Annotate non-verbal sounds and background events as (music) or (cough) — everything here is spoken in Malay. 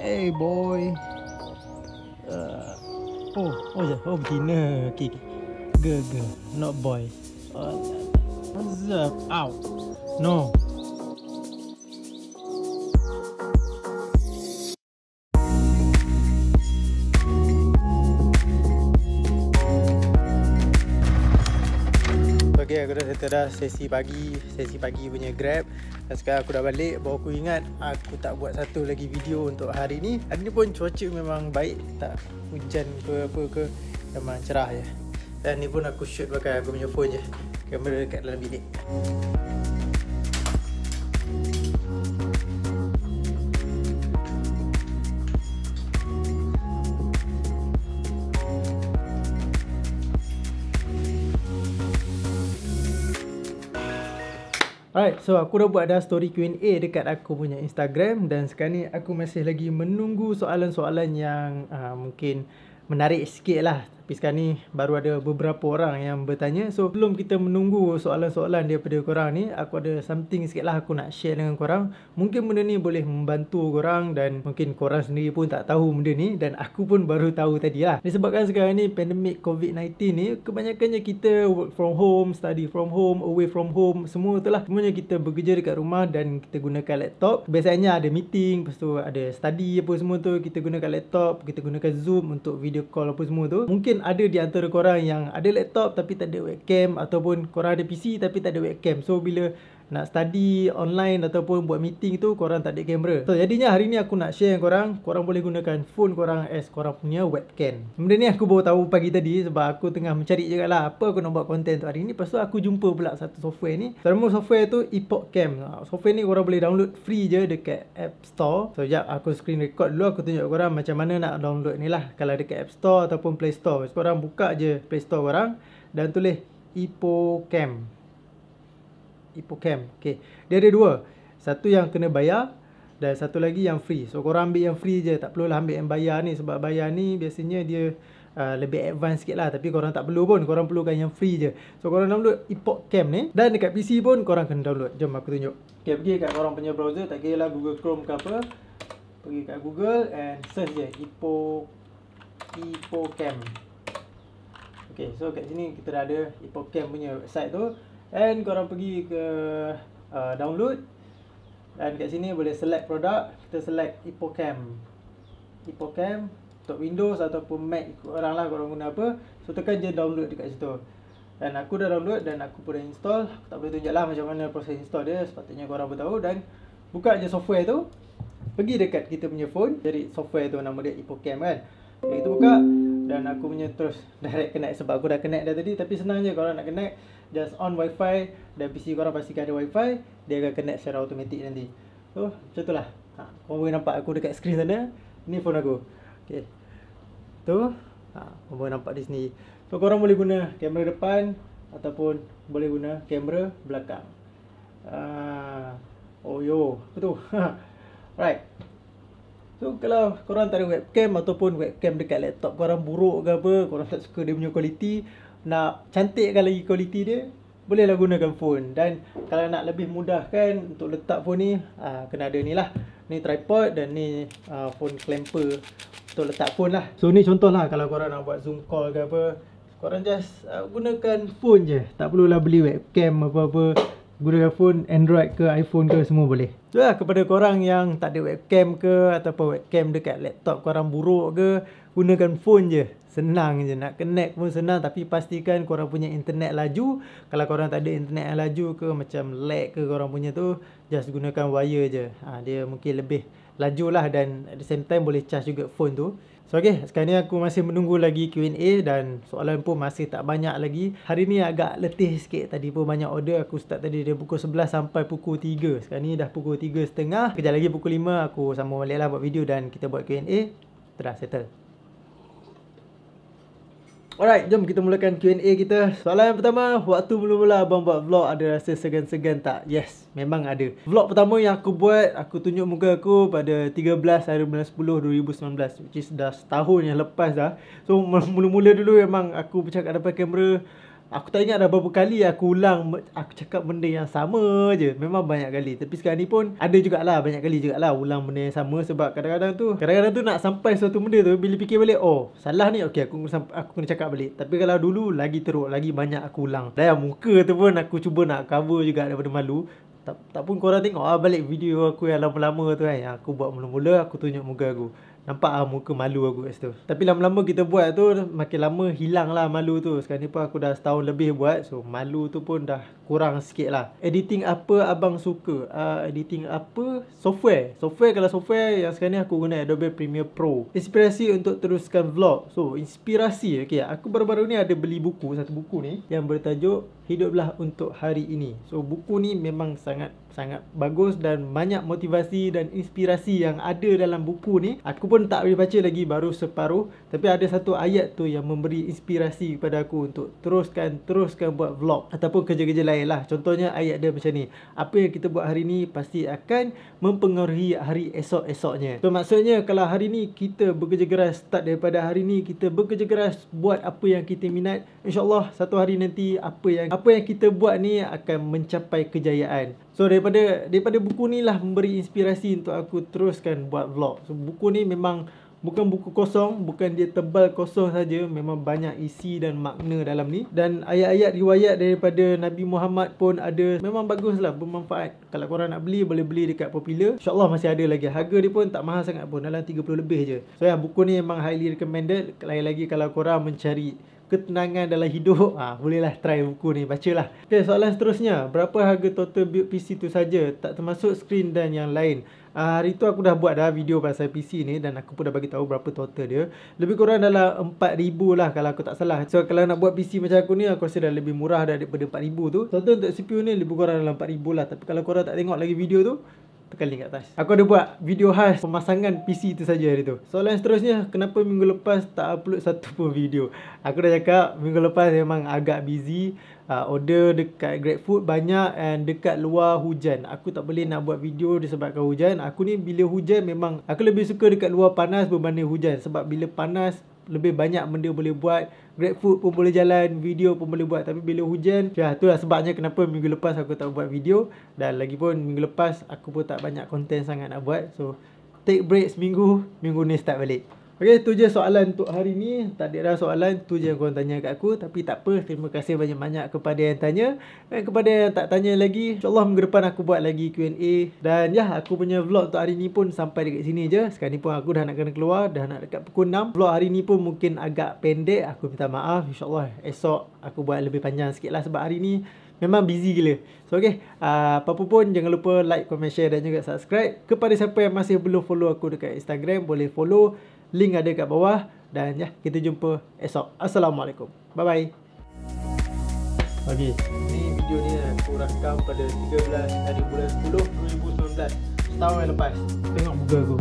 Hey boy. Uh, oh, oh yeah, oh beginner. Okay, okay. Girl, girl, not boy. Uh, what's up? Out. No. aku dah settle dah sesi pagi Sesi pagi punya grab Dan sekarang aku dah balik Bawa aku ingat Aku tak buat satu lagi video untuk hari ni Hari ni pun cuaca memang baik Tak hujan ke apa ke Memang cerah je Dan ni pun aku shoot pakai aku punya phone je Kamera dekat dalam bilik Música Alright, so aku dah buat dah story Q&A dekat aku punya Instagram dan sekarang ni aku masih lagi menunggu soalan-soalan yang uh, mungkin menarik sikit lah tapi sekarang ni baru ada beberapa orang yang bertanya So sebelum kita menunggu soalan-soalan daripada korang ni Aku ada something sikit lah aku nak share dengan korang Mungkin benda ni boleh membantu korang Dan mungkin korang sendiri pun tak tahu benda ni Dan aku pun baru tahu tadi lah Disebabkan sekarang ni pandemik COVID-19 ni Kebanyakannya kita work from home, study from home, away from home Semua tu lah Semuanya kita bekerja dekat rumah dan kita gunakan laptop Biasanya ada meeting, lepas tu ada study apa semua tu Kita gunakan laptop, kita gunakan zoom untuk video call apa semua tu Mungkin ada di antara korang yang ada laptop tapi tak ada webcam ataupun korang ada PC tapi tak ada webcam. So bila nak study online ataupun buat meeting tu korang tak ada kamera. So jadinya hari ni aku nak share dengan korang, korang boleh gunakan phone korang as korang punya webcam. Benda ni aku baru tahu pagi tadi sebab aku tengah mencari je lah apa aku nak buat konten untuk hari ni. Pastu aku jumpa pula satu software ni. Termo software tu Epoch Cam. Ha, software ni korang boleh download free je dekat App Store. So jap aku screen record dulu aku tunjuk korang macam mana nak download ni lah. Kalau dekat App Store ataupun Play Store. korang buka je Play Store korang dan tulis Epoch Cam. Hippocamp. Okay. Dia ada dua. Satu yang kena bayar dan satu lagi yang free. So korang ambil yang free je. Tak perlulah ambil yang bayar ni. Sebab bayar ni biasanya dia uh, lebih advance sikit lah. Tapi korang tak perlu pun. Korang perlukan yang free je. So korang download Hippocamp ni. Dan dekat PC pun korang kena download. Jom aku tunjuk. Okay pergi kat korang punya browser. Tak kira lah Google Chrome ke apa. Pergi kat Google and search je. Hippo, Hippocamp. Okay so kat sini kita dah ada Hippocamp punya website tu. And korang pergi ke uh, download Dan kat sini boleh select produk Kita select Hippocam Hippocam untuk Windows ataupun Mac ikut orang lah korang guna apa So tekan je download dekat situ Dan aku dah download dan aku pun dah install Aku tak boleh tunjuk lah macam mana proses install dia Sepatutnya korang pun tahu dan Buka je software tu Pergi dekat kita punya phone Jadi software tu nama dia Hippocam kan Jadi kita buka dan aku punya hmm. terus (laughs) direct connect sebab aku dah connect dah tadi tapi senang je kalau nak connect just on wifi dan PC korang pastikan ada wifi dia akan connect secara automatik nanti so macam tu lah ha, korang boleh nampak aku dekat screen sana ni phone aku ok tu ha, korang boleh nampak di sini so korang boleh guna kamera depan ataupun boleh guna kamera belakang uh, oh yo apa tu (laughs) alright So kalau korang tak ada webcam ataupun webcam dekat laptop korang buruk ke apa, korang tak suka dia punya kualiti, nak cantikkan lagi kualiti dia, bolehlah gunakan phone. Dan kalau nak lebih mudahkan untuk letak phone ni, uh, kena ada ni lah. Ni tripod dan ni uh, phone clamper untuk letak phone lah. So ni contoh lah kalau korang nak buat zoom call ke apa, korang just uh, gunakan phone je. Tak perlulah beli webcam apa-apa guna phone Android ke iPhone ke semua boleh. Itulah kepada korang yang tak ada webcam ke atau ataupun webcam dekat laptop korang buruk ke gunakan phone je. Senang je nak connect pun senang tapi pastikan korang punya internet laju. Kalau korang tak ada internet yang laju ke macam lag ke korang punya tu just gunakan wire je. Ha, dia mungkin lebih laju lah dan at the same time boleh charge juga phone tu. So okay, sekarang ni aku masih menunggu lagi Q&A dan soalan pun masih tak banyak lagi. Hari ni agak letih sikit. Tadi pun banyak order. Aku start tadi dari pukul 11 sampai pukul 3. Sekarang ni dah pukul 3.30. Kejap lagi pukul 5 aku sambung balik lah buat video dan kita buat Q&A. Terus settle. Alright, jom kita mulakan Q&A kita. Soalan yang pertama, waktu mula-mula abang buat vlog ada rasa segan-segan tak? Yes, memang ada. Vlog pertama yang aku buat, aku tunjuk muka aku pada 13 hari bulan 10 2019 which is dah setahun yang lepas dah. So mula-mula dulu memang aku bercakap depan kamera Aku tak ingat dah berapa kali aku ulang Aku cakap benda yang sama je Memang banyak kali Tapi sekarang ni pun Ada jugalah banyak kali jugalah Ulang benda yang sama Sebab kadang-kadang tu Kadang-kadang tu nak sampai suatu benda tu Bila fikir balik Oh salah ni Okay aku, aku kena cakap balik Tapi kalau dulu Lagi teruk Lagi banyak aku ulang Dan muka tu pun Aku cuba nak cover juga Daripada malu tak, tak pun korang tengok lah balik video aku yang lama-lama tu kan Yang aku buat mula-mula aku tunjuk muka aku Nampak lah muka malu aku kat situ Tapi lama-lama kita buat tu Makin lama hilang lah malu tu Sekarang ni pun aku dah setahun lebih buat So malu tu pun dah kurang sikit lah Editing apa abang suka? Uh, editing apa? Software Software kalau software yang sekarang ni aku guna Adobe Premiere Pro Inspirasi untuk teruskan vlog So inspirasi okay, Aku baru-baru ni ada beli buku Satu buku ni Yang bertajuk Hiduplah untuk hari ini So buku ni memang sangat-sangat bagus Dan banyak motivasi dan inspirasi yang ada dalam buku ni Aku pun tak boleh baca lagi baru separuh tapi ada satu ayat tu yang memberi inspirasi kepada aku untuk teruskan teruskan buat vlog ataupun kerja-kerja lain lah contohnya ayat dia macam ni apa yang kita buat hari ni pasti akan mempengaruhi hari esok-esoknya so maksudnya kalau hari ni kita bekerja keras start daripada hari ni kita bekerja keras buat apa yang kita minat insyaAllah satu hari nanti apa yang apa yang kita buat ni akan mencapai kejayaan So daripada daripada buku ni lah memberi inspirasi untuk aku teruskan buat vlog. So buku ni memang bukan buku kosong, bukan dia tebal kosong saja, memang banyak isi dan makna dalam ni dan ayat-ayat riwayat daripada Nabi Muhammad pun ada memang baguslah bermanfaat. Kalau korang nak beli boleh beli dekat popular. Insya-Allah masih ada lagi. Harga dia pun tak mahal sangat pun, dalam 30 lebih je. So ya buku ni memang highly recommended. Lagi-lagi kalau korang mencari ketenangan dalam hidup ah ha, bolehlah try buku ni baca lah. Okay, soalan seterusnya berapa harga total build PC tu saja tak termasuk screen dan yang lain Uh, hari tu aku dah buat dah video pasal PC ni dan aku pun dah bagi tahu berapa total dia. Lebih kurang dalam 4000 lah kalau aku tak salah. So kalau nak buat PC macam aku ni aku rasa dah lebih murah dah daripada 4000 tu. Total untuk CPU ni lebih kurang dalam 4000 lah. Tapi kalau korang tak tengok lagi video tu, terkeling kat atas. Aku ada buat video khas pemasangan PC tu saja hari tu. Soalan seterusnya, kenapa minggu lepas tak upload satu pun video? Aku dah cakap minggu lepas memang agak busy. Uh, order dekat Great Food banyak and dekat luar hujan. Aku tak boleh nak buat video disebabkan hujan. Aku ni bila hujan memang aku lebih suka dekat luar panas berbanding hujan sebab bila panas lebih banyak benda boleh buat great food pun boleh jalan Video pun boleh buat Tapi bila hujan Ya lah sebabnya kenapa minggu lepas aku tak buat video Dan lagi pun minggu lepas Aku pun tak banyak konten sangat nak buat So Take break seminggu Minggu ni start balik Okey, tu je soalan untuk hari ni. Tak ada dah soalan, tu je korang tanya kat aku. Tapi tak apa, terima kasih banyak-banyak kepada yang tanya. Dan kepada yang tak tanya lagi, insyaAllah minggu depan aku buat lagi Q&A. Dan ya, aku punya vlog untuk hari ni pun sampai dekat sini je. Sekarang ni pun aku dah nak kena keluar, dah nak dekat pukul 6. Vlog hari ni pun mungkin agak pendek. Aku minta maaf, insyaAllah esok aku buat lebih panjang sikit lah sebab hari ni memang busy gila. So okay, uh, apa-apa pun jangan lupa like, comment, share dan juga subscribe. Kepada siapa yang masih belum follow aku dekat Instagram, boleh follow. Link ada kat bawah. Dan ya, kita jumpa esok. Assalamualaikum. Bye-bye. Okay, ini video ni aku rakam pada 13 hari bulan 10, 2019. Setahun yang lepas. Tengok muka aku.